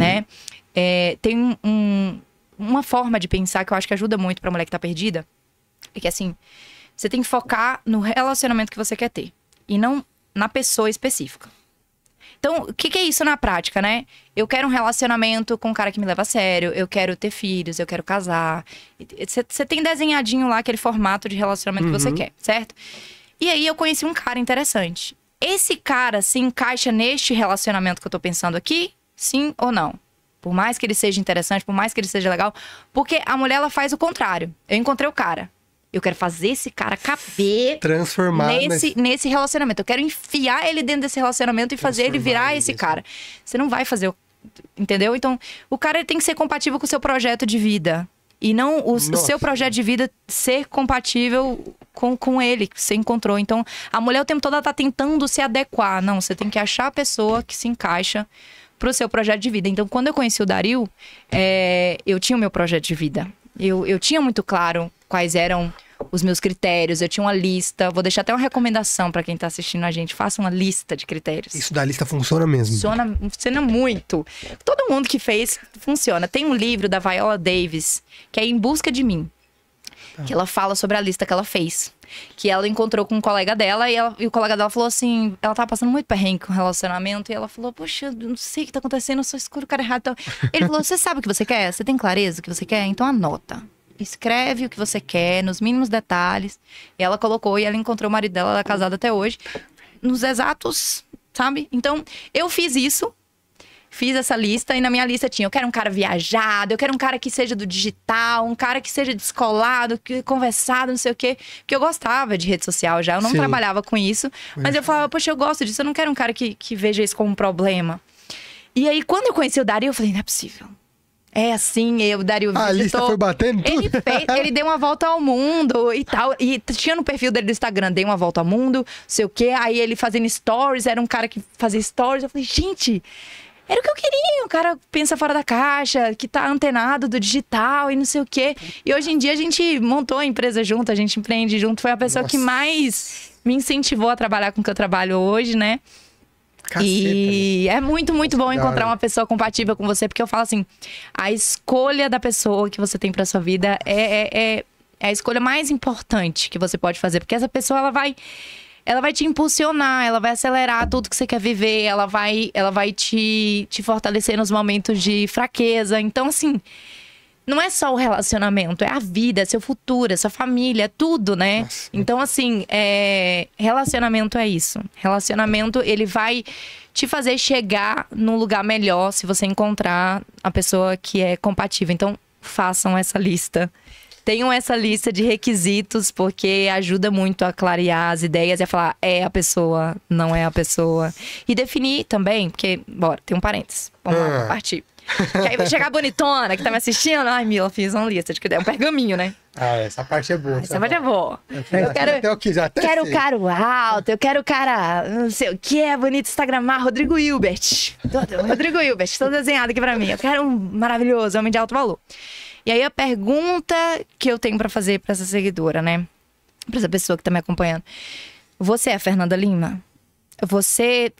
Uhum. né? É, tem um, uma forma de pensar que eu acho que ajuda muito pra mulher que tá perdida. É que assim, você tem que focar no relacionamento que você quer ter. E não na pessoa específica. Então, o que, que, é isso na prática, né? Eu quero um relacionamento com um cara que me leva a sério, eu quero ter filhos, eu quero casar. Você tem desenhadinho lá aquele formato de relacionamento uhum. que você uhum. quer, certo? E aí eu conheci um cara interessante. Esse cara se encaixa neste relacionamento que eu tô pensando aqui? Sim ou não? Por mais que ele seja interessante, por mais que ele seja legal. Porque a mulher, ela faz o contrário. Eu encontrei o cara. Eu quero fazer esse cara caber. Transformar. Nesse, nesse... nesse relacionamento. Eu quero enfiar ele dentro desse relacionamento e fazer ele virar esse cara. Você não vai fazer. Entendeu? Então, o cara tem que ser compatível com o seu projeto de vida. E não o, o seu projeto de vida ser compatível com, com ele que você encontrou. Então, a mulher o tempo todo ela tá tentando se adequar. Não, você tem que achar a pessoa que se encaixa para o seu projeto de vida. Então, quando eu conheci o Daril, é, eu tinha o meu projeto de vida. Eu, eu tinha muito claro quais eram os meus critérios, eu tinha uma lista. Vou deixar até uma recomendação para quem está assistindo a gente: faça uma lista de critérios. Isso da lista funciona mesmo. Funciona, funciona muito. Todo mundo que fez funciona. Tem um livro da Viola Davis que é Em Busca de Mim. Tá. Que ela fala sobre a lista que ela fez. Que ela encontrou com um colega dela e, ela, e o colega dela falou assim: ela tava passando muito perrengue com o relacionamento. E ela falou: Poxa, não sei o que tá acontecendo, eu só escuro o cara errado. Ele falou: Você sabe o que você quer? Você tem clareza o que você quer? Então anota escreve o que você quer, nos mínimos detalhes. E ela colocou e ela encontrou o marido dela, ela é casada até hoje, nos exatos, sabe? Então, eu fiz isso Fiz essa lista e na minha lista tinha: eu quero um cara viajado, eu quero um cara que seja do digital, um cara que seja descolado, que conversado, não sei o quê. Porque eu gostava de rede social já, eu não Sim. trabalhava com isso. Mas eu falava: poxa, eu gosto disso, eu não quero um cara que, que veja isso como um problema. E aí, quando eu conheci o Dario, eu falei: não é possível. É assim, eu daria o vídeo. A lista foi batendo tudo. Ele, fez, ele deu uma volta ao mundo e tal. E tinha no perfil dele do Instagram, dei uma volta ao mundo, sei o quê. Aí ele fazendo stories, era um cara que fazia stories. Eu falei, gente, era o que eu queria, o cara pensa fora da caixa, que tá antenado do digital e não sei o quê. E hoje em dia a gente montou a empresa junto, a gente empreende junto. Foi a pessoa Nossa. que mais me incentivou a trabalhar com o que eu trabalho hoje, né? Caceta, e né? é muito, muito bom encontrar uma pessoa compatível com você, porque eu falo assim: a escolha da pessoa que você tem pra sua vida é, é, é, é a escolha mais importante que você pode fazer, porque essa pessoa ela vai ela vai te impulsionar, ela vai acelerar tudo que você quer viver, ela vai, ela vai te, te fortalecer nos momentos de fraqueza. Então, assim, não é só o relacionamento, é a vida, é seu futuro, é sua família, é tudo, né? Nossa. Então, assim, é... relacionamento é isso. Relacionamento, ele vai te fazer chegar num lugar melhor se você encontrar a pessoa que é compatível. Então, façam essa lista tenham essa lista de requisitos, porque ajuda muito a clarear as ideias e a falar é a pessoa, não é a pessoa. E definir também, porque, bora, tem um parênteses. Vamos ah. lá, partir. Que aí vai chegar a bonitona que tá me assistindo. Ai, Mila, fiz uma lista. De que é um pergaminho, né? Ah, essa parte é boa. essa parte é boa. Eu quero, eu quero, até eu quis, até quero o cara alto, eu quero o cara não sei o que é bonito Instagramar, Rodrigo Hilbert. Rodrigo Hilbert, estou desenhado aqui pra mim. Eu quero um maravilhoso, homem de alto valor. E aí a pergunta que eu tenho para fazer para essa seguidora, né? Para essa pessoa que tá me acompanhando. Você é a Fernanda Lima? Você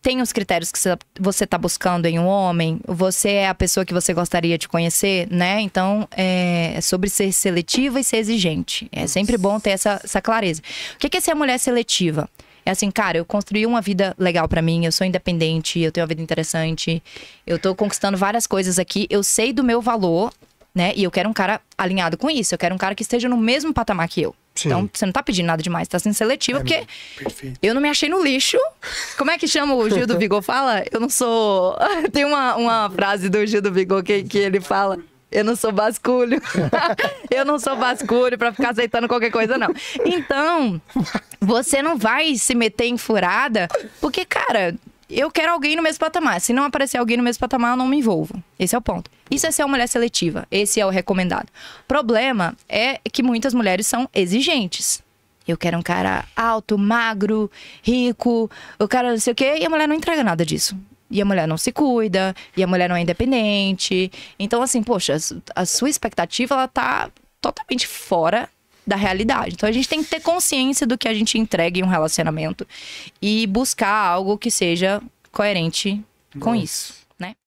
tem os critérios que você está buscando em um homem, você é a pessoa que você gostaria de conhecer, né? Então, é, é sobre ser seletiva e ser exigente. É sempre bom ter essa, essa clareza. O que é ser mulher seletiva? É assim, cara, eu construí uma vida legal para mim, eu sou independente, eu tenho uma vida interessante, eu tô conquistando várias coisas aqui, eu sei do meu valor, né? E eu quero um cara alinhado com isso. Eu quero um cara que esteja no mesmo patamar que eu. Sim. Então, você não tá pedindo nada demais, tá sendo seletivo, é, porque perfeito. eu não me achei no lixo. Como é que chama o Gil do Vigor? Fala? Eu não sou. Tem uma, uma frase do Gil do Vigor que, que ele fala. Eu não sou basculho. eu não sou basculho para ficar aceitando qualquer coisa, não. Então, você não vai se meter em furada, porque, cara, eu quero alguém no mesmo patamar. Se não aparecer alguém no mesmo patamar, eu não me envolvo. Esse é o ponto. Isso é ser uma mulher seletiva. Esse é o recomendado. Problema é que muitas mulheres são exigentes. Eu quero um cara alto, magro, rico, o cara não sei o quê, e a mulher não entrega nada disso. E a mulher não se cuida, e a mulher não é independente. Então, assim, poxa, a sua expectativa, ela tá totalmente fora da realidade. Então a gente tem que ter consciência do que a gente entrega em um relacionamento e buscar algo que seja coerente com Nossa. isso. Né?